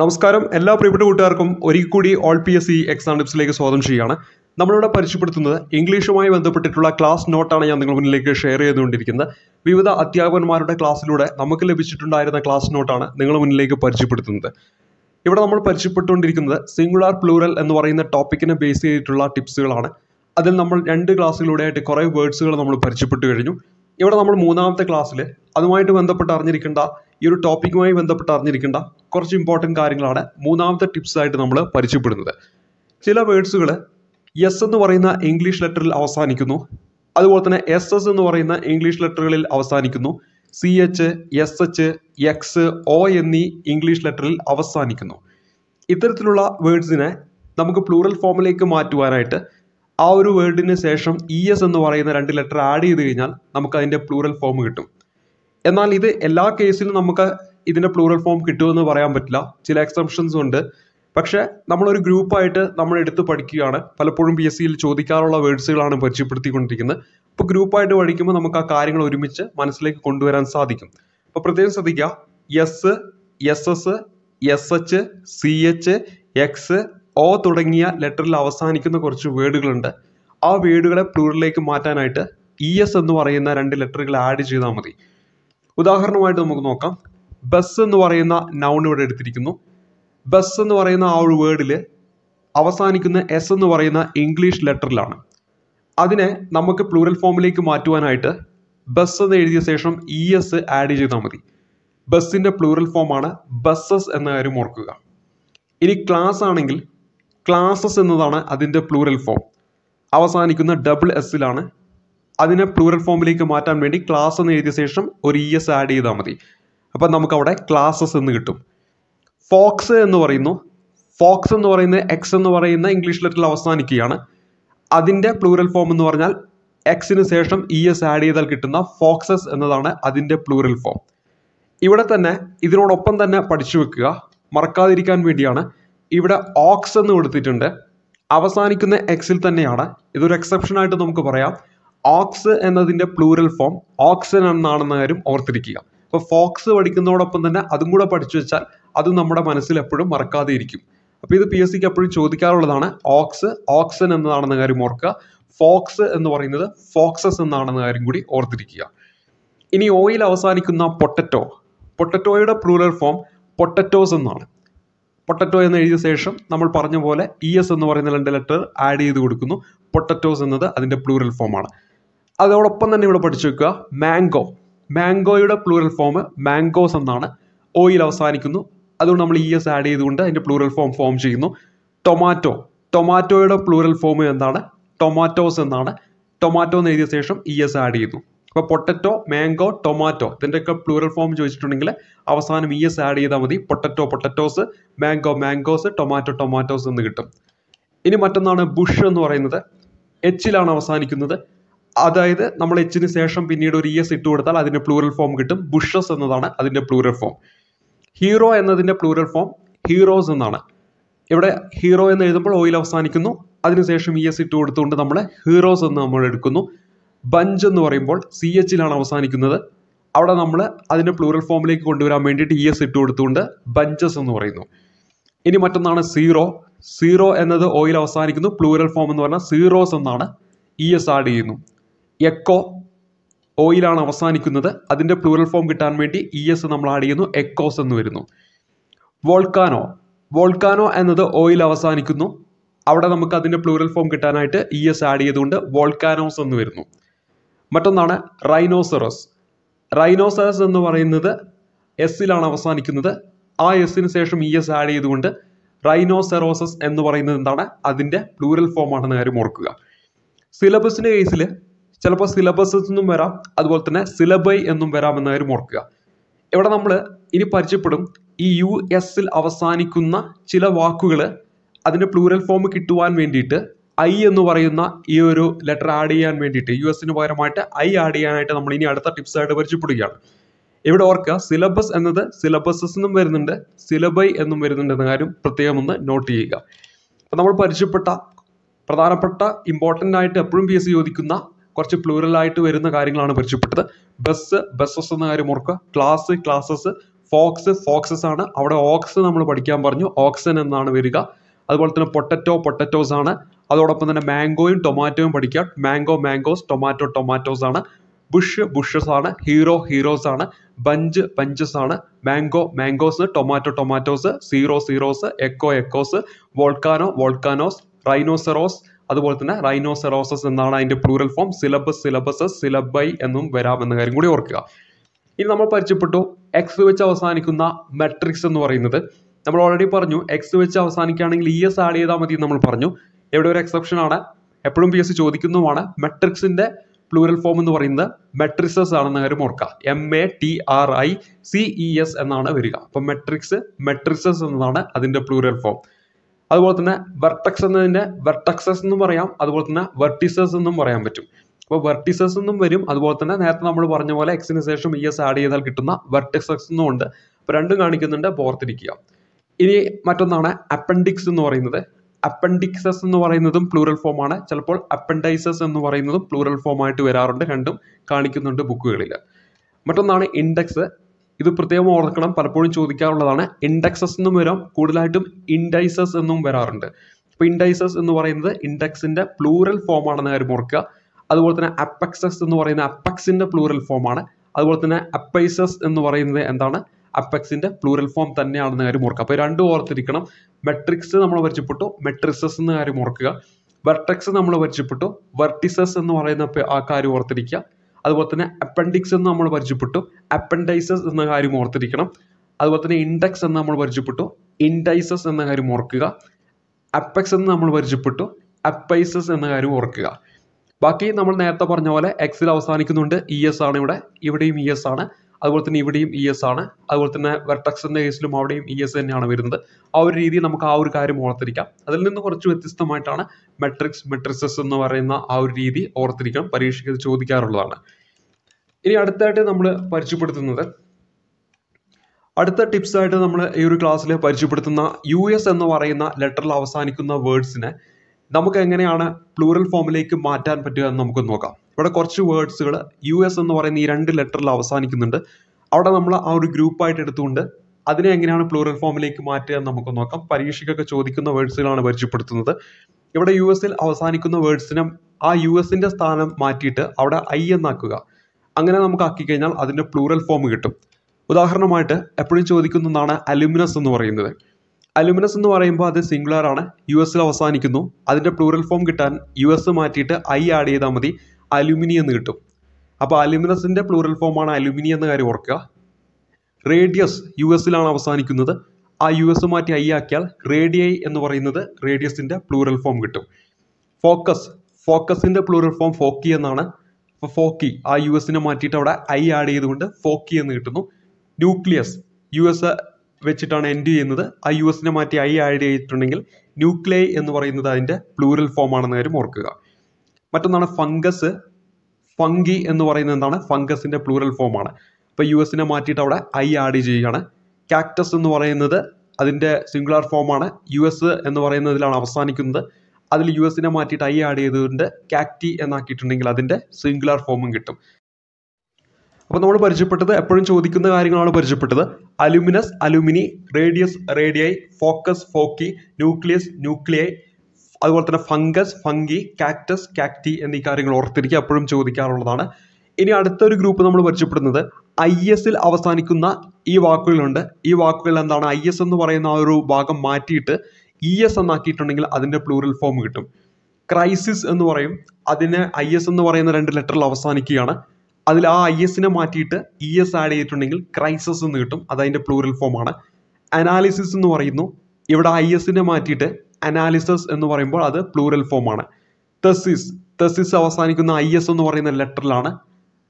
നമസ്കാരം എല്ലാ പ്രിയപ്പെട്ട കൂട്ടുകാർക്കും ഒരിക്കൽ കൂടി all P S C exam ടിപ്സിലേക്ക് സ്വാഗതം ചെയ്യുകയാണ് നമ്മളിവിടെ പരിചയപ്പെടുത്തുന്നത് ഇംഗ്ലീഷുമായി ബന്ധപ്പെട്ടിട്ടുള്ള ക്ലാസ് നോട്ടാണ് ഞാൻ നിങ്ങളുടെ മുന്നിലേക്ക് ഷെയർ ചെയ്തുകൊണ്ടിരിക്കുന്നത് വിവിധ അധ്യാപകന്മാരുടെ ക്ലാസ്സിലൂടെ നമുക്ക് ലഭിച്ചിട്ടുണ്ടായിരുന്ന ക്ലാസ് നോട്ടാണ് നിങ്ങൾ മുന്നിലേക്ക് പരിചയപ്പെടുത്തുന്നത് ഇവിടെ നമ്മൾ പരിചയപ്പെട്ടുകൊണ്ടിരിക്കുന്നത് സിംഗുലാർ പ്ലൂറൽ എന്ന് പറയുന്ന ടോപ്പിക്കിനെ ബേസ് ചെയ്തിട്ടുള്ള ടിപ്സുകളാണ് അതിൽ നമ്മൾ രണ്ട് ക്ലാസ്സുകളിലൂടെയായിട്ട് കുറേ വേർഡ്സുകൾ നമ്മൾ പരിചയപ്പെട്ടു കഴിഞ്ഞു ഇവിടെ നമ്മൾ മൂന്നാമത്തെ ക്ലാസ്സിൽ അതുമായിട്ട് ബന്ധപ്പെട്ട് അറിഞ്ഞിരിക്കേണ്ട ഈ ഒരു ടോപ്പിക്കുമായി ബന്ധപ്പെട്ട് അറിഞ്ഞിരിക്കേണ്ട കുറച്ച് ഇമ്പോർട്ടൻറ്റ് കാര്യങ്ങളാണ് മൂന്നാമത്തെ ടിപ്സ് ആയിട്ട് നമ്മൾ പരിചയപ്പെടുന്നത് ചില വേർഡ്സുകൾ എസ് എന്ന് പറയുന്ന ഇംഗ്ലീഷ് ലെറ്ററിൽ അവസാനിക്കുന്നു അതുപോലെ തന്നെ എസ് എസ് എന്ന് പറയുന്ന ഇംഗ്ലീഷ് ലെറ്ററുകളിൽ അവസാനിക്കുന്നു C H S H X O എന്നീ ഇംഗ്ലീഷ് ലെറ്ററിൽ അവസാനിക്കുന്നു ഇത്തരത്തിലുള്ള വേർഡ്സിനെ നമുക്ക് പ്ലൂറൽ ഫോമിലേക്ക് മാറ്റുവാനായിട്ട് ആ ഒരു വേർഡിന് ശേഷം ഇ എസ് എന്ന് പറയുന്ന രണ്ട് ലെറ്റർ ആഡ് ചെയ്ത് കഴിഞ്ഞാൽ നമുക്ക് അതിൻ്റെ പ്ലൂറൽ ഫോം കിട്ടും എന്നാൽ ഇത് എല്ലാ കേസിലും നമുക്ക് ഇതിന്റെ പ്ലൂറൽ ഫോം കിട്ടുമെന്ന് പറയാൻ പറ്റില്ല ചില എക്സംഷൻസ് ഉണ്ട് പക്ഷേ നമ്മളൊരു ഗ്രൂപ്പായിട്ട് നമ്മൾ എടുത്ത് പഠിക്കുകയാണ് പലപ്പോഴും പി എസ് സിയിൽ ചോദിക്കാറുള്ള വേർഡ്സുകളാണ് പരിചയപ്പെടുത്തിക്കൊണ്ടിരിക്കുന്നത് അപ്പോൾ ഗ്രൂപ്പായിട്ട് പഠിക്കുമ്പോൾ നമുക്ക് ആ കാര്യങ്ങൾ ഒരുമിച്ച് മനസ്സിലേക്ക് കൊണ്ടുവരാൻ സാധിക്കും അപ്പോൾ പ്രത്യേകം ശ്രദ്ധിക്കുക S S S S H C H X O തുടങ്ങിയ ലെറ്ററിൽ അവസാനിക്കുന്ന കുറച്ച് വേർഡുകളുണ്ട് ആ വേർഡുകളെ പ്ലൂറിലേക്ക് മാറ്റാനായിട്ട് ഇ e എസ് എന്ന് പറയുന്ന രണ്ട് ലെറ്ററുകൾ ആഡ് ചെയ്താൽ മതി ഉദാഹരണമായിട്ട് നമുക്ക് നോക്കാം ബസ് എന്ന് പറയുന്ന നൗൺ ഇവിടെ എടുത്തിരിക്കുന്നു ബസ് എന്ന് പറയുന്ന ആ ഒരു വേർഡിൽ അവസാനിക്കുന്ന എസ് എന്ന് പറയുന്ന ഇംഗ്ലീഷ് ലെറ്ററിലാണ് അതിനെ നമുക്ക് പ്ലൂറൽ ഫോമിലേക്ക് മാറ്റുവാനായിട്ട് ബസ് എന്ന് എഴുതിയ ശേഷം ഇ എസ് ആഡ് ചെയ്താൽ മതി ബസ്സിൻ്റെ പ്ലൂറൽ ഫോമാണ് ബസ്സസ് എന്ന കാര്യം ഓർക്കുക ഇനി ക്ലാസ് ആണെങ്കിൽ ക്ലാസസ് എന്നതാണ് അതിൻ്റെ പ്ലൂറൽ ഫോം അവസാനിക്കുന്ന ഡബിൾ എസ്സിലാണ് അതിനെ പ്ലൂറൽ ഫോമിലേക്ക് മാറ്റാൻ വേണ്ടി ക്ലാസ് എന്ന് എഴുതിയ ശേഷം ഒരു ഇ എസ് ആഡ് ചെയ്താൽ മതി അപ്പം നമുക്കവിടെ ക്ലാസ്സസ് എന്ന് കിട്ടും ഫോക്സ് എന്ന് പറയുന്നു ഫോക്സ് എന്ന് പറയുന്ന എക്സ് എന്ന് പറയുന്ന ഇംഗ്ലീഷ് ലെറ്ററിൽ അവസാനിക്കുകയാണ് അതിൻ്റെ പ്ലൂറൽ ഫോം എന്ന് പറഞ്ഞാൽ എക്സിന് ശേഷം ഇ എസ് ആഡ് ചെയ്താൽ കിട്ടുന്ന ഫോക്സസ് എന്നതാണ് അതിൻ്റെ പ്ലൂറൽ ഫോം ഇവിടെ തന്നെ ഇതിനോടൊപ്പം തന്നെ പഠിച്ചു വെക്കുക മറക്കാതിരിക്കാൻ വേണ്ടിയാണ് ഇവിടെ ഓക്സ് എന്ന് കൊടുത്തിട്ടുണ്ട് അവസാനിക്കുന്ന എക്സിൽ തന്നെയാണ് ഇതൊരു എക്സെപ്ഷൻ ആയിട്ട് നമുക്ക് പറയാം ഓക്സ് എന്നതിൻ്റെ പ്ലൂറൽ ഫോം ഓക്സിൻ എന്നാണെന്ന കാര്യം ഓർത്തിരിക്കുക അപ്പോൾ ഫോക്സ് പഠിക്കുന്നതോടൊപ്പം തന്നെ അതും കൂടെ പഠിച്ചു വെച്ചാൽ അത് നമ്മുടെ മനസ്സിൽ എപ്പോഴും മറക്കാതെ ഇരിക്കും അപ്പോൾ ഇത് പി എസ് സിക്ക് എപ്പോഴും ചോദിക്കാറുള്ളതാണ് ഓക്സ് ഓക്സൻ എന്നതാണെന്ന കാര്യം ഓർക്കുക ഫോക്സ് എന്ന് പറയുന്നത് ഫോക്സസ് എന്നാണെന്ന കാര്യം കൂടി ഓർത്തിരിക്കുക ഇനി ഓയിൽ അവസാനിക്കുന്ന പൊട്ടറ്റോ പൊട്ടറ്റോയുടെ plural ഫോം പൊട്ടറ്റോസ് എന്നാണ് പൊട്ടറ്റോ എന്ന് എഴുതിയ ശേഷം നമ്മൾ പറഞ്ഞ പോലെ ഇ e എസ് എന്ന് പറയുന്ന രണ്ട് ലെറ്റർ ആഡ് ചെയ്ത് കൊടുക്കുന്നു പൊട്ടറ്റോസ് എന്നത് plural പ്ലൂറൽ ഫോമാണ് അതോടൊപ്പം തന്നെ ഇവിടെ പഠിച്ചു വെക്കുക മാംഗോ മാംഗോയുടെ പ്ലൂറൽ ഫോം മാംഗോസ് എന്നാണ് ഓയിൽ അവസാനിക്കുന്നു അതുകൊണ്ട് നമ്മൾ ഇ എസ് ആഡ് ചെയ്തുകൊണ്ട് അതിൻ്റെ പ്ലൂറൽ ഫോം ഫോം ചെയ്യുന്നു ടൊമാറ്റോ ടൊമാറ്റോയുടെ പ്ലൂറൽ ഫോം എന്താണ് ടൊമാറ്റോസ് എന്നാണ് ടൊമാറ്റോ എന്ന് എഴുതിയ ശേഷം ഇ എസ് ആഡ് ചെയ്യുന്നു അപ്പോൾ പൊട്ടറ്റോ മാംഗോ ടൊമാറ്റോ ഇതിൻ്റെയൊക്കെ പ്ലൂറൽ ഫോം ചോദിച്ചിട്ടുണ്ടെങ്കിൽ അവസാനം ഇ എസ് ആഡ് ചെയ്താൽ മതി potato potatoes mango mangoes tomato tomatoes എന്ന് കിട്ടും ഇനി മറ്റൊന്നാണ് ബുഷ് എന്ന് പറയുന്നത് എച്ചിലാണ് അവസാനിക്കുന്നത് അതായത് നമ്മൾ എച്ചിന് ശേഷം പിന്നീട് ഒരു ഇ e എസ് ഇട്ട് കൊടുത്താൽ അതിൻ്റെ പ്ലൂറൽ ഫോം കിട്ടും ബുഷസ് എന്നതാണ് അതിൻ്റെ പ്ലൂറൽ ഫോം ഹീറോ എന്നതിൻ്റെ പ്ലൂറൽ ഫോം ഹീറോസ് എന്നാണ് ഇവിടെ ഹീറോ എന്ന് എഴുതുമ്പോൾ ഓയിൽ അവസാനിക്കുന്നു അതിനുശേഷം ഇ e എസ് ഇട്ട് കൊടുത്തുകൊണ്ട് നമ്മൾ ഹീറോസ് എന്ന് നമ്മൾ എടുക്കുന്നു ബഞ്ച് എന്ന് പറയുമ്പോൾ സി എച്ചിലാണ് അവസാനിക്കുന്നത് അവിടെ നമ്മൾ അതിൻ്റെ പ്ലൂറൽ ഫോമിലേക്ക് കൊണ്ടുവരാൻ വേണ്ടിയിട്ട് ഇ e എസ് ഇട്ട് കൊടുത്തുകൊണ്ട് ബഞ്ചസ് എന്ന് പറയുന്നു ഇനി മറ്റൊന്നാണ് സീറോ സീറോ എന്നത് ഓയിൽ അവസാനിക്കുന്നു പ്ലൂറൽ ഫോം എന്ന് പറഞ്ഞാൽ സീറോസ് എന്നാണ് ഇ എസ് ആഡ് ചെയ്യുന്നു എക്കോ ഓയിലാണ് അവസാനിക്കുന്നത് അതിൻ്റെ പ്ലൂറൽ ഫോം കിട്ടാൻ വേണ്ടി ഇ എസ് നമ്മൾ ആഡ് ചെയ്യുന്നു എക്കോസ് എന്ന് വരുന്നു വോൾക്കാനോ വോൾക്കാനോ എന്നത് ഓയിൽ അവസാനിക്കുന്നു അവിടെ നമുക്ക് അതിൻ്റെ പ്ലൂറൽ ഫോം കിട്ടാനായിട്ട് ഇ എസ് ആഡ് ചെയ്തുകൊണ്ട് വോൾക്കാനോസ് എന്ന് വരുന്നു മറ്റൊന്നാണ് റൈനോസറസ് റൈനോസറസ് എന്ന് പറയുന്നത് എസ്സിലാണ് അവസാനിക്കുന്നത് ആ എസ്സിന് ശേഷം ഇ എസ് ആഡ് ചെയ്തുകൊണ്ട് റൈനോസെറോസസ് എന്ന് പറയുന്നത് എന്താണ് അതിൻ്റെ പ്ലൂറൽ ഫോം ആണെന്ന കാര്യം ഓർക്കുക സിലബസിൻ്റെ കേസിൽ ചിലപ്പോൾ സിലബസസ് എന്നും വരാം അതുപോലെ തന്നെ സിലബൈ എന്നും വരാമെന്ന കാര്യം ഓർക്കുക ഇവിടെ നമ്മൾ ഇനി പരിചയപ്പെടും ഈ യു എസിൽ അവസാനിക്കുന്ന ചില വാക്കുകൾ അതിൻ്റെ പ്ലൂരൽ ഫോം കിട്ടുവാൻ വേണ്ടിയിട്ട് ഐ എന്ന് പറയുന്ന ഈ ഒരു ലെറ്റർ ആഡ് ചെയ്യാൻ വേണ്ടിയിട്ട് യു എസിന് പകരമായിട്ട് ഐ ആഡ് ചെയ്യാനായിട്ട് നമ്മൾ ഇനി അടുത്ത ടിപ്സ് ആയിട്ട് പരിചയപ്പെടുകയാണ് ഇവിടെ ഓർക്കുക സിലബസ് എന്നത് സിലബസസ് എന്നും വരുന്നുണ്ട് സിലബൈ എന്നും വരുന്നുണ്ട് എന്ന കാര്യം പ്രത്യേകം ഒന്ന് നോട്ട് ചെയ്യുക അപ്പോൾ നമ്മൾ പരിചയപ്പെട്ട പ്രധാനപ്പെട്ട ഇമ്പോർട്ടൻ്റ് ആയിട്ട് എപ്പോഴും പി എസ് ചോദിക്കുന്ന കുറച്ച് പ്ലൂറലായിട്ട് വരുന്ന കാര്യങ്ങളാണ് പരിചയപ്പെട്ടത് ബസ് ബസ്സസ് എന്ന കാര്യം ഓർക്കുക ക്ലാസ് ക്ലാസ്സസ് ഫോക്സ് ഫോക്സസ് ആണ് അവിടെ ഓക്സ് നമ്മൾ പഠിക്കാൻ പറഞ്ഞു ഓക്സൻ എന്നാണ് വരിക അതുപോലെ തന്നെ പൊട്ടറ്റോ പൊട്ടറ്റോസ് ആണ് അതോടൊപ്പം തന്നെ മാംഗോയും ടൊമാറ്റോയും പഠിക്കാം മാംഗോ മാംഗോസ് ടൊമാറ്റോ ടൊമാറ്റോസ് ആണ് ബുഷ് ബുഷസ് ആണ് ഹീറോ ഹീറോസ് ആണ് ബഞ്ച് ബഞ്ചസ് ആണ് mango mangoes tomato tomatoes zero zeroes echo echoes volcano volcanoes rhinoceros അതുപോലെ തന്നെ റൈനോസെറോസസ് എന്നാണ് അതിൻ്റെ plural form syllabus syllabuses syllabi എന്നും വരാമെന്ന കാര്യം കൂടി ഓർക്കുക ഇനി നമ്മൾ പരിചയപ്പെട്ടു എക്സ് വെച്ച് അവസാനിക്കുന്ന മെട്രിക്സ് എന്ന് പറയുന്നത് നമ്മൾ ഓൾറെഡി പറഞ്ഞു എക്സ് വെച്ച് അവസാനിക്കുകയാണെങ്കിൽ ഇ എസ് ആഡ് ചെയ്താൽ മതി നമ്മൾ പറഞ്ഞു ഇവിടെ ഒരു എക്സെപ്ഷൻ ആണ് എപ്പോഴും പി എസ് സി ചോദിക്കുന്നതുമാണ് മെട്രിക്സിൻ്റെ പ്ലൂറൽ ഫോം എന്ന് പറയുന്നത് മെട്രിസസ് ആണെന്ന കാര്യം ഓർക്കുക M A T R I C E S എന്നാണ് വരിക അപ്പം മെട്രിക്സ് മെട്രിസസ് എന്നതാണ് അതിൻ്റെ പ്ലൂറൽ ഫോം അതുപോലെ തന്നെ വെർട്ടക്സ് എന്നതിൻ്റെ വെർട്ടക്സസ് എന്നും പറയാം അതുപോലെ തന്നെ വെർട്ടിസസ് എന്നും പറയാൻ പറ്റും അപ്പോൾ വെർട്ടിസസ് എന്നും വരും അതുപോലെ തന്നെ നേരത്തെ നമ്മൾ പറഞ്ഞ പോലെ എക്സിന് ശേഷം ഇ എസ് ആഡ് ചെയ്താൽ കിട്ടുന്ന വെർട്ടിസസ് എന്നും ഉണ്ട് അപ്പോൾ രണ്ടും കാണിക്കുന്നുണ്ട് ഓർത്തിരിക്കുക ഇനി മറ്റൊന്നാണ് അപ്പൻഡിക്സ് എന്ന് പറയുന്നത് അപ്പൻഡിക്സസ് എന്ന് പറയുന്നതും പ്ലൂറൽ ഫോം ആണ് ചിലപ്പോൾ അപ്പൻഡൈസസ് എന്ന് പറയുന്നതും പ്ലൂറൽ ഫോം ആയിട്ട് വരാറുണ്ട് രണ്ടും കാണിക്കുന്നുണ്ട് ബുക്കുകളിൽ മറ്റൊന്നാണ് ഇൻഡെക്സ് ഇത് പ്രത്യേകം ഓർക്കണം പലപ്പോഴും ചോദിക്കാറുള്ളതാണ് ഇൻഡെക്സസ് എന്നും വരാം കൂടുതലായിട്ടും ഇൻഡൈസസ് എന്നും വരാറുണ്ട് അപ്പോൾ ഇൻഡൈസസ് എന്ന് പറയുന്നത് ഇൻഡെക്സിൻ്റെ പ്ലൂറൽ ഫോം ആണെന്ന കാര്യം ഓർക്കുക അതുപോലെ തന്നെ അപ്പക്സസ് എന്ന് പറയുന്ന അപ്പക്സിൻ്റെ പ്ലൂറൽ ഫോമാണ് അതുപോലെ തന്നെ അപ്പൈസസ് എന്ന് പറയുന്നത് എന്താണ് അപ്പക്സിൻ്റെ പ്ലൂറൽ ഫോം തന്നെയാണെന്ന കാര്യം ഓർക്കുക അപ്പോൾ രണ്ട് ഓർത്തിരിക്കണം മെട്രിക്സ് നമ്മൾ പരിചയപ്പെട്ടു മെട്രിസസ് എന്ന കാര്യം ഓർക്കുക വെർട്ടെക്സ് നമ്മൾ പരിചയപ്പെട്ടു വെർട്ടിസസ് എന്ന് പറയുന്ന ആ കാര്യം ഓർത്തിരിക്കുക അതുപോലെ തന്നെ അപ്പൻഡിക്സ് എന്ന് നമ്മൾ പരിചയപ്പെട്ടു അപ്പൻഡൈസസ് എന്ന കാര്യം ഓർത്തിരിക്കണം അതുപോലെ തന്നെ ഇൻഡെക്സ് എന്ന് നമ്മൾ പരിചയപ്പെട്ടു ഇൻഡൈസസ് എന്ന കാര്യം ഓർക്കുക അപ്പെക്സ് എന്ന് നമ്മൾ പരിചയപ്പെട്ടു അപ്പൈസസ് എന്ന കാര്യം ഓർക്കുക ബാക്കി നമ്മൾ നേരത്തെ പറഞ്ഞ പോലെ എക്സിൽ അവസാനിക്കുന്നുണ്ട് ഇ e എസ് ആണ് ഇവിടെ ഇവിടെയും ഇ e എസ് ആണ് അതുപോലെ തന്നെ ഇവിടെയും ഇ e എസ് ആണ് അതുപോലെ തന്നെ വെർട്ടക്സിൻ്റെ കേസിലും അവിടെയും ഇ e എസ് തന്നെയാണ് വരുന്നത് ആ ഒരു രീതിയിൽ നമുക്ക് ആ ഒരു കാര്യം ഓർത്തിരിക്കാം അതിൽ നിന്ന് കുറച്ച് വ്യത്യസ്തമായിട്ടാണ് മെട്രിക്സ് മെട്രിസസ് എന്ന് പറയുന്ന ആ ഒരു രീതി ഓർത്തിരിക്കണം പരീക്ഷയ്ക്ക് ചോദിക്കാറുള്ളതാണ് ഇനി അടുത്തായിട്ട് നമ്മൾ പരിചയപ്പെടുത്തുന്നത് അടുത്ത ടിപ്സ് ആയിട്ട് നമ്മൾ ഈ ഒരു ക്ലാസ്സിൽ പരിചയപ്പെടുത്തുന്ന യു എസ് എന്ന് പറയുന്ന ലെറ്ററിൽ അവസാനിക്കുന്ന വേർഡ്സിനെ നമുക്ക് എങ്ങനെയാണ് പ്ലൂറൽ ഫോമിലേക്ക് മാറ്റാൻ പറ്റുക എന്ന് നമുക്ക് നോക്കാം ഇവിടെ കുറച്ച് വേർഡ്സുകൾ യു എസ് എന്ന് പറയുന്ന ഈ രണ്ട് ലെറ്ററിൽ അവസാനിക്കുന്നുണ്ട് അവിടെ നമ്മൾ ആ ഒരു ഗ്രൂപ്പായിട്ട് എടുത്തുകൊണ്ട് അതിനെ എങ്ങനെയാണ് പ്ലൂറൽ ഫോമിലേക്ക് മാറ്റുക എന്ന് നമുക്ക് നോക്കാം പരീക്ഷയ്ക്കൊക്കെ ചോദിക്കുന്ന വേർഡ്സുകളാണ് പരിചയപ്പെടുത്തുന്നത് ഇവിടെ യു എസിൽ അവസാനിക്കുന്ന വേർഡ്സിനെ ആ യു എസിൻ്റെ സ്ഥാനം മാറ്റിയിട്ട് അവിടെ ഐ എന്നാക്കുക അങ്ങനെ നമുക്ക് ആക്കി കഴിഞ്ഞാൽ അതിൻ്റെ പ്ലൂറൽ ഫോം കിട്ടും ഉദാഹരണമായിട്ട് എപ്പോഴും ചോദിക്കുന്നതാണ് അലുമിനസ് എന്ന് പറയുന്നത് അലുമിനസ് എന്ന് പറയുമ്പോൾ അത് സിംഗുലർ ആണ് യു എസിൽ അവസാനിക്കുന്നു അതിൻ്റെ പ്ലൂറൽ ഫോം കിട്ടാൻ യു എസ് മാറ്റിയിട്ട് ഐ ആഡ് ചെയ്താൽ മതി അലുമിനിയം എന്ന് കിട്ടും അപ്പോൾ അലുമിനസിൻ്റെ പ്ലൂറൽ ഫോമാണ് അലുമിനിയം എന്ന കാര്യം ഓർക്കുക റേഡിയസ് യു എസിലാണ് അവസാനിക്കുന്നത് ആ യു എസ് മാറ്റി ഐ ആക്കിയാൽ റേഡിയൈ എന്ന് പറയുന്നത് റേഡിയസിൻ്റെ പ്ലൂറൽ ഫോം കിട്ടും ഫോക്കസ് ഫോക്കസിൻ്റെ പ്ലൂറൽ ഫോം ഫോക്കി എന്നാണ് അപ്പോൾ ഫോക്കി ആ യു എസിനെ മാറ്റിയിട്ട് അവിടെ ഐ ആഡ് ചെയ്തുകൊണ്ട് ഫോക്കി എന്ന് കിട്ടുന്നു ന്യൂക്ലിയസ് യു എസ് വെച്ചിട്ടാണ് എൻഡ് ചെയ്യുന്നത് ആ യു എസിനെ മാറ്റി ഐ ആഡ് ചെയ്തിട്ടുണ്ടെങ്കിൽ ന്യൂക്ലിയൈ എന്ന് പറയുന്നത് അതിൻ്റെ പ്ലൂറൽ ഫോം ആണെന്ന് കാര്യം ഓർക്കുക മറ്റൊന്നാണ് ഫംഗസ് ഫംഗി എന്ന് പറയുന്നത് എന്താണ് ഫംഗസിൻ്റെ പ്ലൂറൽ ഫോമാണ് അപ്പോൾ യു എസിനെ മാറ്റിയിട്ട് അവിടെ ഐ ആഡ് ചെയ്യുകയാണ് കാക്ടസ് എന്ന് പറയുന്നത് അതിൻ്റെ സിംഗുലാർ ഫോമാണ് യു എസ് എന്ന് പറയുന്നതിലാണ് അവസാനിക്കുന്നത് അതിൽ യു എസിനെ മാറ്റിയിട്ട് ഐ ആഡ് ചെയ്തുകൊണ്ട് കാക്ടി എന്നാക്കിയിട്ടുണ്ടെങ്കിൽ അതിൻ്റെ സിംഗുലാർ ഫോമും കിട്ടും അപ്പോൾ നമ്മൾ പരിചയപ്പെട്ടത് എപ്പോഴും ചോദിക്കുന്ന കാര്യങ്ങളാണ് പരിചയപ്പെട്ടത് alumnus alumni radius radii focus foci nucleus nuclei അതുപോലെ തന്നെ ഫംഗസ് ഫംഗി കാക്ടസ് കാക്ടി എന്നീ കാര്യങ്ങൾ ഓർത്തിരിക്കുക അപ്പോഴും ചോദിക്കാറുള്ളതാണ് ഇനി അടുത്തൊരു ഗ്രൂപ്പ് നമ്മൾ പരിചയപ്പെടുന്നത് ഐ എസിൽ അവസാനിക്കുന്ന ഈ വാക്കുകളുണ്ട് ഈ വാക്കുകൾ എന്താണ് ഐ എസ് എന്ന് പറയുന്ന ആ ഒരു ഭാഗം മാറ്റിയിട്ട് ഇ e എസ് എന്നാക്കിയിട്ടുണ്ടെങ്കിൽ അതിൻ്റെ പ്ലൂറൽ ഫോം കിട്ടും ക്രൈസിസ് എന്ന് പറയും അതിന് ഐ എസ് എന്ന് പറയുന്ന രണ്ട് ലെറ്ററിൽ അവസാനിക്കുകയാണ് അതിൽ ആ ഐ എസിനെ മാറ്റിയിട്ട് ഇ എസ് ആഡ് ചെയ്തിട്ടുണ്ടെങ്കിൽ ക്രൈസസ് എന്ന് കിട്ടും അത് അതിൻ്റെ പ്ലൂറൽ ഫോമാണ് അനാലിസിസ് എന്ന് പറയുന്നു ഇവിടെ ഐ എസിനെ മാറ്റിയിട്ട് അനാലിസിസ് എന്ന് പറയുമ്പോൾ അത് പ്ലൂറൽ ഫോമാണ് തെസിസ് തെസിസ് അവസാനിക്കുന്ന ഐ എസ് എന്ന് പറയുന്ന ലെറ്ററിലാണ്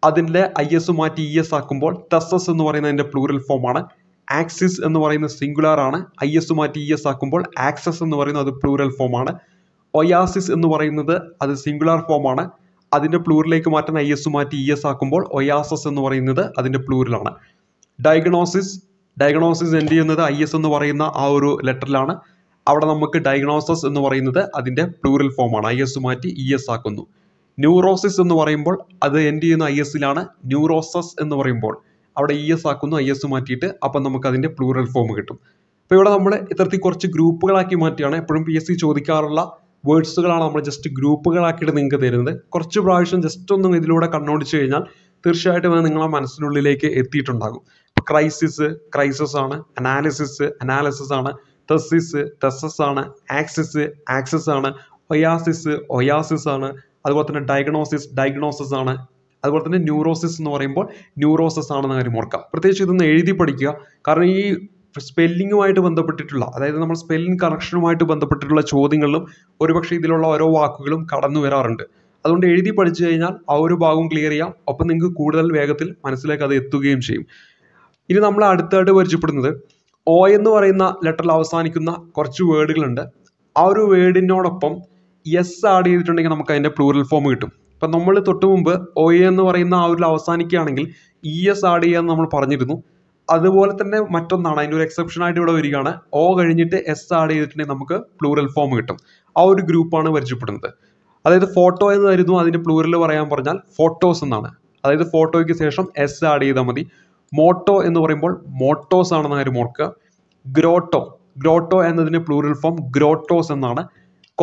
അതിൻ്റെ ഐ എസ് മാറ്റി ഇ e എസ് ആക്കുമ്പോൾ തെസസ് എന്ന് പറയുന്നതിൻ്റെ പ്ലൂറൽ ഫോമാണ് ആക്സിസ് എന്ന് പറയുന്ന സിംഗുലാർ ആണ് ഐ എസ് മാറ്റി ഇ e എസ് ആക്കുമ്പോൾ ആക്സസ് എന്ന് പറയുന്നത് അത് പ്ലൂറൽ ഫോമാണ് ഒയാസിസ് എന്ന് പറയുന്നത് അത് സിംഗുലാർ ഫോമാണ് അതിൻ്റെ പ്ലൂറിലേക്ക് മാറ്റാൻ ഐ എസ് മാറ്റി ഇ e എസ് ആക്കുമ്പോൾ ഒയാസസ് എന്ന് പറയുന്നത് അതിൻ്റെ പ്ലൂറിലാണ് ഡയഗ്നോസിസ് ഡയഗ്നോസിസ് എൻഡ് ചെയ്യുന്നത് ഐ എസ് എന്ന് പറയുന്ന ആ ഒരു ലെറ്ററിലാണ് അവിടെ നമുക്ക് ഡയഗ്നോസിസ് എന്ന് പറയുന്നത് അതിൻ്റെ പ്ലൂറൽ ഫോമാണ് ഐ എസ് മാറ്റി ഇ e എസ് ആക്കുന്നു ന്യൂറോസിസ് എന്ന് പറയുമ്പോൾ അത് എൻഡ് ചെയ്യുന്ന ഐ എസിലാണ് ന്യൂറോസസ് എന്ന് പറയുമ്പോൾ അവിടെ ഇ e എസ് ആക്കുന്നു ഐ എസ് മാറ്റിയിട്ട് അപ്പം നമുക്ക് അതിൻ്റെ പ്ലൂറൽ ഫോം കിട്ടും അപ്പോൾ ഇവിടെ നമ്മൾ ഇത്തരത്തിൽ കുറച്ച് ഗ്രൂപ്പുകളാക്കി മാറ്റിയാണ് എപ്പോഴും പി എസ് സി ചോദിക്കാറുള്ള വേർഡ്സുകളാണ് നമ്മൾ ജസ്റ്റ് ഗ്രൂപ്പുകളാക്കിയിട്ട് നിങ്ങൾക്ക് തരുന്നത് കുറച്ച് പ്രാവശ്യം ജസ്റ്റ് ഒന്നും ഇതിലൂടെ കണ്ണോടിച്ച് കഴിഞ്ഞാൽ തീർച്ചയായിട്ടും അത് നിങ്ങളെ മനസ്സിനുള്ളിലേക്ക് എത്തിയിട്ടുണ്ടാകും ക്രൈസിസ് ക്രൈസിസ് ആണ് അനാലിസിസ് അനാലിസിസ് ആണ് തസ്സിസ് തസ്സസ് ആണ് ആക്സിസ് ആക്സിസ് ആണ് ഒയാസിസ് ഒയാസിസ് ആണ് അതുപോലെ തന്നെ ഡയഗ്നോസിസ് ഡയഗ്നോസിസ് ആണ് അതുപോലെ തന്നെ ന്യൂറോസിസ് എന്ന് പറയുമ്പോൾ ന്യൂറോസിസ് ആണെന്ന കാര്യം ഓർക്കുക പ്രത്യേകിച്ച് ഇതൊന്ന് എഴുതി പഠിക്കുക കാരണം ഈ സ്പെല്ലിങ്ങുമായിട്ട് ബന്ധപ്പെട്ടിട്ടുള്ള അതായത് നമ്മൾ സ്പെല്ലിംഗ് കറക്ഷനുമായിട്ട് ബന്ധപ്പെട്ടിട്ടുള്ള ചോദ്യങ്ങളിലും ഒരുപക്ഷെ ഇതിലുള്ള ഓരോ വാക്കുകളും കടന്നു വരാറുണ്ട് അതുകൊണ്ട് എഴുതി പഠിച്ചു കഴിഞ്ഞാൽ ആ ഒരു ഭാഗവും ക്ലിയർ ചെയ്യാം ഒപ്പം നിങ്ങൾക്ക് കൂടുതൽ വേഗത്തിൽ മനസ്സിലേക്ക് അത് എത്തുകയും ചെയ്യും ഇനി നമ്മൾ അടുത്തായിട്ട് പരിചയപ്പെടുന്നത് ഒ എന്ന് പറയുന്ന ലെറ്ററിൽ അവസാനിക്കുന്ന കുറച്ച് വേർഡുകളുണ്ട് ആ ഒരു വേർഡിനോടൊപ്പം എസ് ആഡ് ചെയ്തിട്ടുണ്ടെങ്കിൽ നമുക്ക് അതിൻ്റെ പ്ലൂറൽ ഫോം കിട്ടും ഇപ്പം നമ്മൾ തൊട്ട് മുമ്പ് ഒ എന്ന് പറയുന്ന ആ ഒരു അവസാനിക്കുകയാണെങ്കിൽ ഇ എസ് ആഡ് എന്ന് നമ്മൾ പറഞ്ഞിരുന്നു അതുപോലെ തന്നെ മറ്റൊന്നാണ് അതിൻ്റെ ഒരു എക്സെപ്ഷൻ ആയിട്ട് ഇവിടെ വരികയാണ് ഓ കഴിഞ്ഞിട്ട് എസ് ആഡ് ചെയ്തിട്ടുണ്ടെങ്കിൽ നമുക്ക് പ്ലൂറൽ ഫോം കിട്ടും ആ ഒരു ഗ്രൂപ്പാണ് പരിചയപ്പെടുന്നത് അതായത് ഫോട്ടോ എന്ന് വരുന്നു അതിൻ്റെ പ്ലൂറൽ പറയാൻ പറഞ്ഞാൽ ഫോട്ടോസ് എന്നാണ് അതായത് ഫോട്ടോയ്ക്ക് ശേഷം എസ് ആഡ് ചെയ്താൽ മതി മോട്ടോ എന്ന് പറയുമ്പോൾ മോട്ടോസ് ആണെന്ന കാര്യം ഓർക്കുക ഗ്രോട്ടോ ഗ്രോട്ടോ എന്നതിൻ്റെ പ്ലൂറൽ ഫോം ഗ്രോട്ടോസ് എന്നാണ്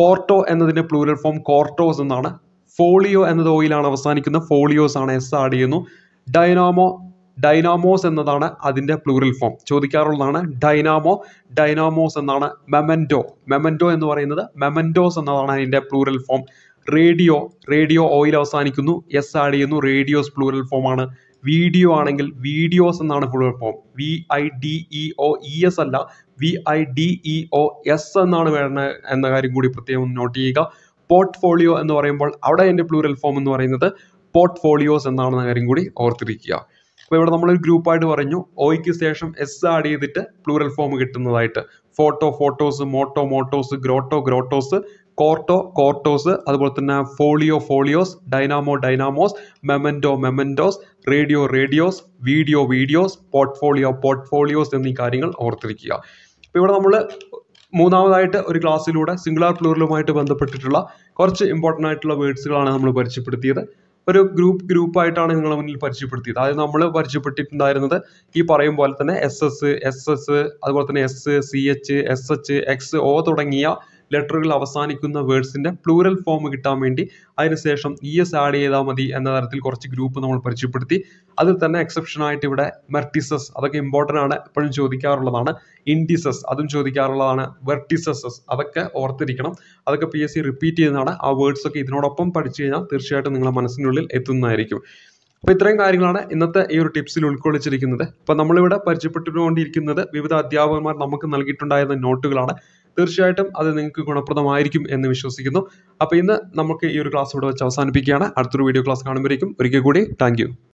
കോർട്ടോ എന്നതിൻ്റെ പ്ലൂറൽ ഫോം കോർട്ടോസ് എന്നാണ് ഫോളിയോ എന്നത് ഓയിലാണ് അവസാനിക്കുന്നത് ഫോളിയോസ് ആണ് എസ് ആഡ് ചെയ്യുന്നു ഡൈനാമോ ഡൈനാമോസ് എന്നതാണ് അതിന്റെ പ്ലൂറൽ ഫോം ചോദിക്കാറുള്ളതാണ് ഡൈനാമോ ഡൈനാമോസ് എന്നാണ് മെമൻറ്റോ മെമൻറ്റോ എന്ന് പറയുന്നത് മെമൻറ്റോസ് എന്നതാണ് അതിന്റെ പ്ലൂറൽ ഫോം റേഡിയോ റേഡിയോ ഓയിൽ അവസാനിക്കുന്നു എസ് ആഡ് ചെയ്യുന്നു റേഡിയോസ് പ്ലൂറൽ ആണ് വീഡിയോ ആണെങ്കിൽ വീഡിയോസ് എന്നാണ് full form V I D E O E S അല്ല V I D E O S എന്നാണ് വേണ്ടത് എന്ന കാര്യം കൂടി പ്രത്യേകം നോട്ട് ചെയ്യുക പോർട്ട്ഫോളിയോ എന്ന് പറയുമ്പോൾ അവിടെ എൻ്റെ പ്ലൂറൽ ഫോം എന്ന് പറയുന്നത് പോർട്ട്ഫോളിയോസ് എന്നാണെന്ന കാര്യം കൂടി ഓർത്തിരിക്കുക അപ്പോൾ ഇവിടെ നമ്മളൊരു ഗ്രൂപ്പായിട്ട് പറഞ്ഞു ഒയ്ക്ക് ശേഷം എസ് ആഡ് ചെയ്തിട്ട് പ്ലൂറൽ ഫോം കിട്ടുന്നതായിട്ട് photo photos motto mottos grotto grottos quarto quartos അതുപോലെ തന്നെ folio folios dynamo dynamos memento mementos radio radios video videos portfolio portfolios എന്നീ കാര്യങ്ങൾ ഓർത്തിരിക്കുക അപ്പോൾ ഇവിടെ നമ്മൾ മൂന്നാമതായിട്ട് ഒരു ക്ലാസ്സിലൂടെ സിംഗുലാർ പ്ലൂറലുമായിട്ട് ബന്ധപ്പെട്ടിട്ടുള്ള കുറച്ച് ഇമ്പോർട്ടൻ്റ് ആയിട്ടുള്ള വേർഡ്സുകളാണ് നമ്മൾ പരിചയപ്പെടുത്തിയത് ഒരു ഗ്രൂപ്പ് ഗ്രൂപ്പായിട്ടാണ് നിങ്ങളെ മുന്നിൽ പരിചയപ്പെടുത്തിയത് അതായത് നമ്മൾ പരിചയപ്പെട്ടിട്ടുണ്ടായിരുന്നത് ഈ പറയും പോലെ തന്നെ എസ് എസ് എസ് എസ് അതുപോലെ തന്നെ S C H S H X O തുടങ്ങിയ ലെറ്ററുകൾ അവസാനിക്കുന്ന വേർഡ്സിന്റെ പ്ലൂരൽ ഫോം കിട്ടാൻ വേണ്ടി അതിനുശേഷം ഇ e എസ് ആഡ് ചെയ്താൽ മതി എന്ന തരത്തിൽ കുറച്ച് ഗ്രൂപ്പ് നമ്മൾ പരിചയപ്പെടുത്തി അതിൽ തന്നെ എക്സെപ്ഷനായിട്ട് ഇവിടെ മെർട്ടിസസ് അതൊക്കെ ഇമ്പോർട്ടൻ്റ് ആണ് എപ്പോഴും ചോദിക്കാറുള്ളതാണ് ഇൻഡിസസ് അതും ചോദിക്കാറുള്ളതാണ് വെർട്ടിസസസ് അതൊക്കെ ഓർത്തിരിക്കണം അതൊക്കെ പി എസ് സി റിപ്പീറ്റ് ചെയ്യുന്നതാണ് ആ വേർഡ്സ് ഒക്കെ ഇതിനോടൊപ്പം പഠിച്ചു കഴിഞ്ഞാൽ തീർച്ചയായിട്ടും നിങ്ങളുടെ മനസ്സിനുള്ളിൽ എത്തുന്നതായിരിക്കും അപ്പോൾ ഇത്രയും കാര്യങ്ങളാണ് ഇന്നത്തെ ഈ ഒരു ടിപ്സിൽ ഉൾക്കൊള്ളിച്ചിരിക്കുന്നത് അപ്പോൾ നമ്മളിവിടെ പരിചയപ്പെട്ടുകൊണ്ടിരിക്കുന്നത് വിവിധ അധ്യാപകന്മാർ നമുക്ക് നൽകിയിട്ടുണ്ടായിരുന്ന നോട്ടുകളാണ് തീർച്ചയായിട്ടും അത് നിങ്ങൾക്ക് ഗുണപ്രദമായിരിക്കും എന്ന് വിശ്വസിക്കുന്നു അപ്പോൾ ഇന്ന് നമുക്ക് ഈ ഒരു ക്ലാസ് ഇവിടെ വെച്ച് അവസാനിപ്പിക്കുകയാണ് അടുത്തൊരു വീഡിയോ ക്ലാസ് കാണുമ്പോഴേക്കും ഒരിക്കൽ കൂടി താങ്ക്